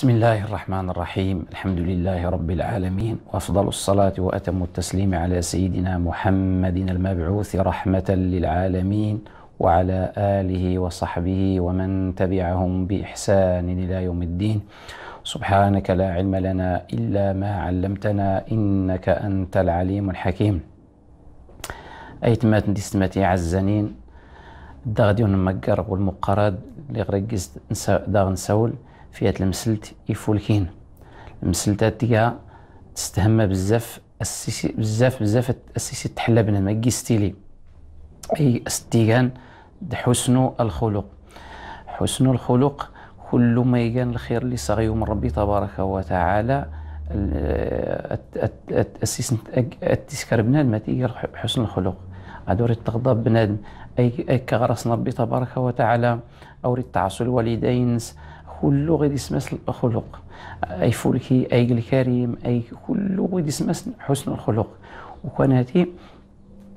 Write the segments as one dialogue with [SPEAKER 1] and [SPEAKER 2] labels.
[SPEAKER 1] بسم الله الرحمن الرحيم الحمد لله رب العالمين وافضل الصلاه واتم التسليم على سيدنا محمد المبعوث رحمه للعالمين وعلى اله وصحبه ومن تبعهم باحسان الى يوم الدين سبحانك لا علم لنا الا ما علمتنا انك انت العليم الحكيم ايتمات ديستماتي عزنين دا غادي نمكر والمقرد اللي غريكز دا غنسول فيها المسلت يفولكين المسلتات ديها تستهم بزاف السيسي بزاف بزاف السيسي تحلى بنادم كي ستيلي اي استيغان حسن الخلق حسن الخلق كل ما يجان الخير اللي صغي من ربي تبارك وتعالى السيسن التسكر بنادم تيجي حسن الخلق هادو ريت تغضب بنادم اي كغرس ربي تبارك وتعالى او ريت تعصي الوالدين كله غادي يسمس الخلق اي فولكي اي الكريم اي كله غادي يسمس حسن الخلق وكان هاتي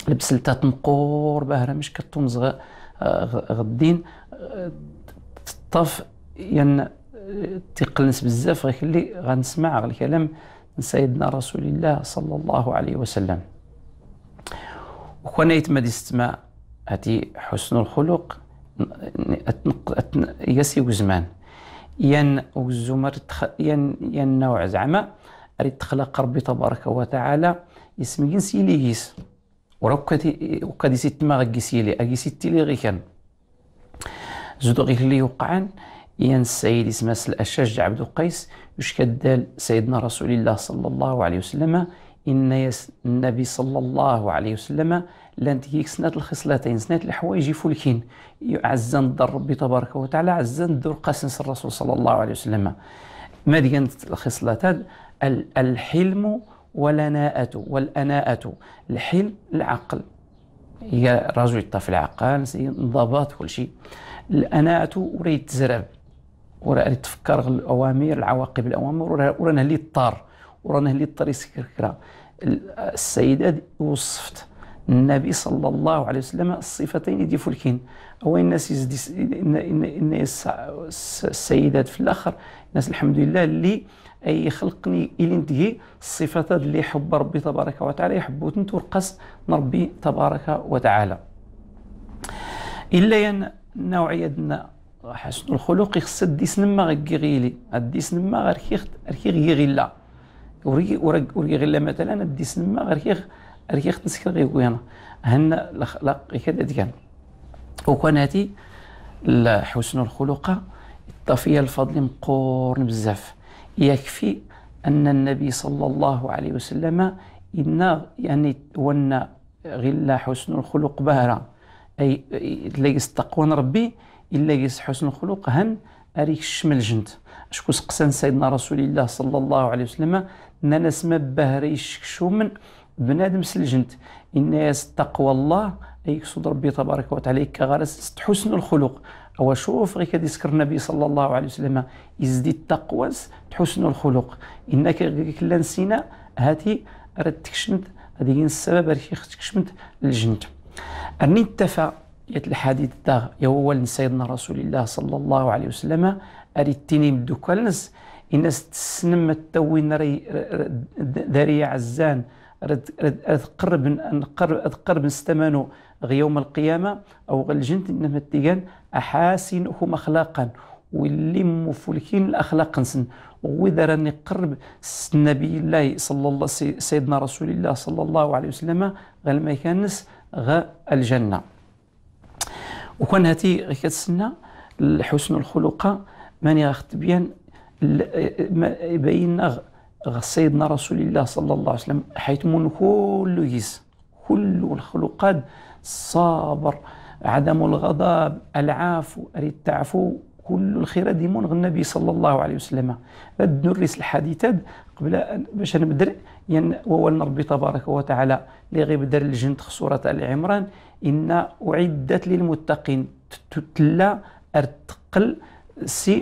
[SPEAKER 1] لبس تنقور باهرة مش كتونز غدين تطف يعني تقلنس بزاف غير اللي غنسمع الكلام من سيدنا رسول الله صلى الله عليه وسلم وكان يتم ستماء هاتي حسن الخلق يسي وزمان ين وزمر تخ... ين ين نوع زعما اريد تخلق ربي تبارك وتعالى اسم جنسي جيس وركتي وكادي ست ما لي اجي ستي لي غي كان زدو غير اللي وقعان ين السيد اسمه الاشاج عبد القيس يشكد سيدنا رسول الله صلى الله عليه وسلم إن النبي صلى الله عليه وسلم لان تيك سنات الخصلتين سنات الحوايج فلكين عزا ندر ربي تبارك وتعالى عزا ندور قاسنس الرسول صلى الله عليه وسلم ما كانت الخصلتان الحلم والأناءة والأناءة الحلم العقل هي رجل يطفي العقل انضباط كل شيء الأناءة وريت تزرب ورا تفكر الأوامر العواقب الأوامر ورانا اللي طار ورانا هلي الطريق كركرا السيدة وصفت النبي صلى الله عليه وسلم الصفتين دي فلكين او الناس ان ان ان السيدات في الاخر الناس الحمد لله اللي اي خلقني الى انتهي الصفات اللي حب ربي تبارك وتعالى يحبوت نتورقص نربي تبارك وتعالى الا ين نوعيه دنا حسن الخلق يخص ديسن ما غيغيلي ديسن ما غير كي غيغيلا وري وري وري غير مثلا دي سما غير كي غير كي خصك غير ويانا هنا لا كذا ديال وكان هاتي حسن الخلق الطفيه الفضل مقور بزاف يكفي ان النبي صلى الله عليه وسلم ان يعني ون غلا حسن الخلق بهرا اي لا يستقون ربي الا يس حسن الخلق هن أريك الشمل جنت أشكو سقسان سيدنا رسول الله صلى الله عليه وسلم نانا سما باهري من بنادم سلجنت إن تقوى الله أيك صد ربي تبارك وتعالى كغرس حسن الخلق أو شوف غير كذكر النبي صلى الله عليه وسلم يزدي التقوى حسن الخلق إنك غير لا نسينا هاتي رد تكشمت هذه السبب راه شمت الجنت أني اتفق يتلحديد داغ يوول سيدنا رسول الله صلى الله عليه وسلم أريتيني مدوكالنس إنس تسنم التوين ري داري عزان أذقرب أذقرب نستمانو غي غيوم القيامة أو الجنة إنما أحاسن هم أخلاقا واللي مفلكين الأخلاق نسن وإذا راني قرب النبي الله صلى الله سيدنا رسول الله صلى الله عليه وسلم ما يكنس غا الجنة وكان هاتي كتسنى حسن الخلق ماني غاخت بيان بين سيدنا رسول الله صلى الله عليه وسلم حيث من كل يس كل الخلقات صابر عدم الغضب العافو أريد تعفو كل الخير ديمون النبي صلى الله عليه وسلم بد نرس الحديث قبل باش نبدا يعني وول ربي تبارك وتعالى اللي غيبدر الجن خصورة العمران إن أعدت للمتقين تتلى أرتقل سي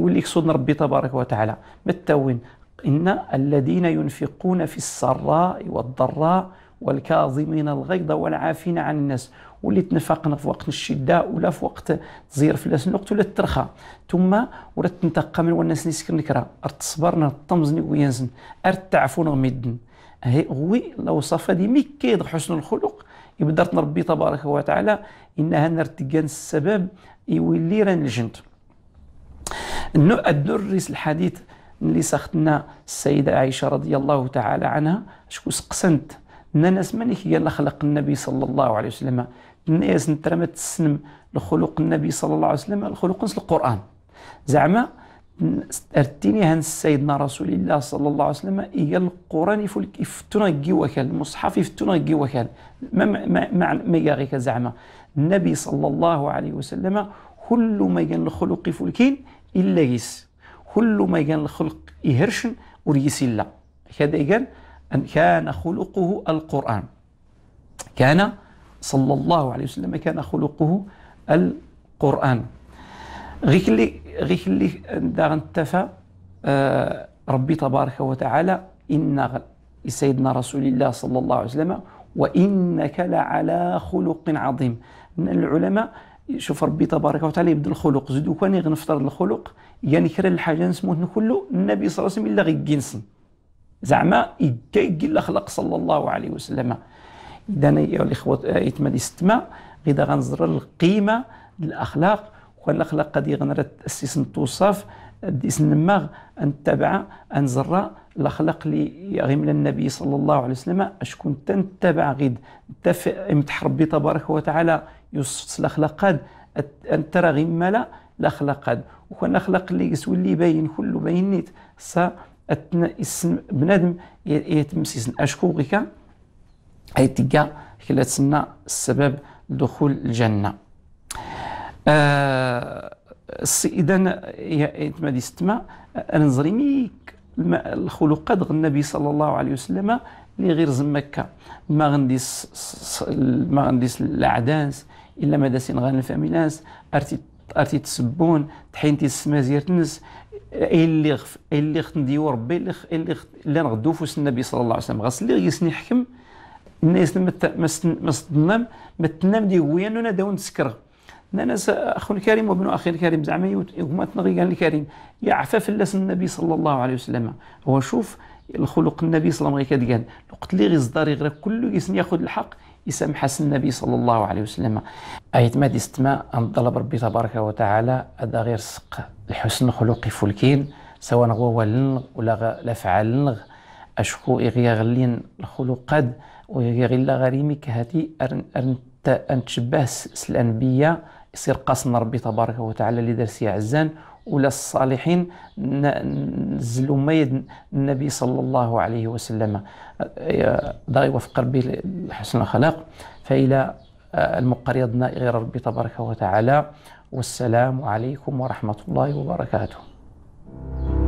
[SPEAKER 1] يولي يقصد ربي تبارك وتعالى التوين إن الذين ينفقون في السراء والضراء والكاظمين الغيظ والعافين عن الناس واللي تنفقنا في وقت الشده ولا في وقت تزير في الناس الوقت ولا الترخى ثم ولا تنتقم من الناس نسكر نكرا ارتصبرنا الطمزني وينزن ارتعفون غميدن هي غوي لو صفا دي ميكيد حسن الخلق يبدرت نربي ربي تبارك وتعالى انها نرتقان السبب يولي راه النوع الدرس الحديث اللي ساختنا السيدة عائشة رضي الله تعالى عنها شكو سقسنت ناس مانيك قال خلق النبي صلى الله عليه وسلم الناس نترمت السنم لخلق النبي صلى الله عليه وسلم الخلق نس القرآن زعما ارتيني هان سيدنا رسول الله صلى الله عليه وسلم هي القران يفلك يفتونا كي وكال المصحف يفتنا كي وكال ما ما ما, ما غير زعما النبي صلى الله عليه وسلم كل ما كان الخلق فلكين الا يس كل ما كان الخلق يهرشن وريس الا هذا كان ان كان خلقه القران كان صلى الله عليه وسلم كان خلقه القران غير اللي غير اللي غنتفى آه، ربي تبارك وتعالى ان سيدنا رسول الله صلى الله عليه وسلم وانك لعلى خلق عظيم من العلماء شوف ربي تبارك وتعالى يبدل الخلق زيدو كان غنفترض الخلق يعني كرا الحاجه نسموه كله النبي صلى الله عليه وسلم الا غيكينسن زعما يكيكي خلق صلى الله عليه وسلم اذا ايها الاخوه ايتما ديستما غدا غنزر القيمه الاخلاق الاخلاق قد غنرى تاسيس توصف ديسن نماغ ان تبع ان زرا الاخلاق اللي يغيم النبي صلى الله عليه وسلم اشكون تنتبع غيد امتح ربي تبارك وتعالى يوصف الاخلاق ان ترى غيم مالا الاخلاق وكان الاخلاق اللي يسوي اللي باين كله باين نيت سا اسم بنادم سيسن اشكو غيكا اي تيكا كلا تسنى السبب دخول الجنه آه، اذا ما دي ستما نزري ميك الخلقات النبي صلى الله عليه وسلم اللي غير زمكا ما غنديس ما غنديس العدانس الا ما داسين غنفاميلانس ارتي ارتي تسبون تحين تنس اي اللي غف اللي غنديو ربي اللي خ اللي خ اللي نغدو فوس النبي صلى الله عليه وسلم غاس اللي غيسني حكم الناس ما ما ما تنام ما تنام دي هو انا داون تسكر أنا أخو الكريم وابن أخي الكريم زعما هما تنغي قال الكريم عفاف اللس النبي صلى الله عليه وسلم هو شوف الخلق النبي صلى الله عليه وسلم قال وقت اللي غيصدر غير كل يسن ياخذ الحق يسامح النبي صلى الله عليه وسلم ايت ما ديستما ان طلب ربي تبارك وتعالى هذا غير سق الحسن خلق فلكين سواء هو ولنغ ولا لفعلنغ اشكو اغيا غلين الخلقات ويغيا غير غريمي كهاتي ارن ارن ان تشبه الانبياء يصير قاسنا ربي تبارك وتعالى اللي دار سي عزان ولا الصالحين نزلوا ما النبي صلى الله عليه وسلم دا يوفق ربي لحسن الخلاق فإلى آه، المقريض غير ربي تبارك وتعالى والسلام عليكم ورحمة الله وبركاته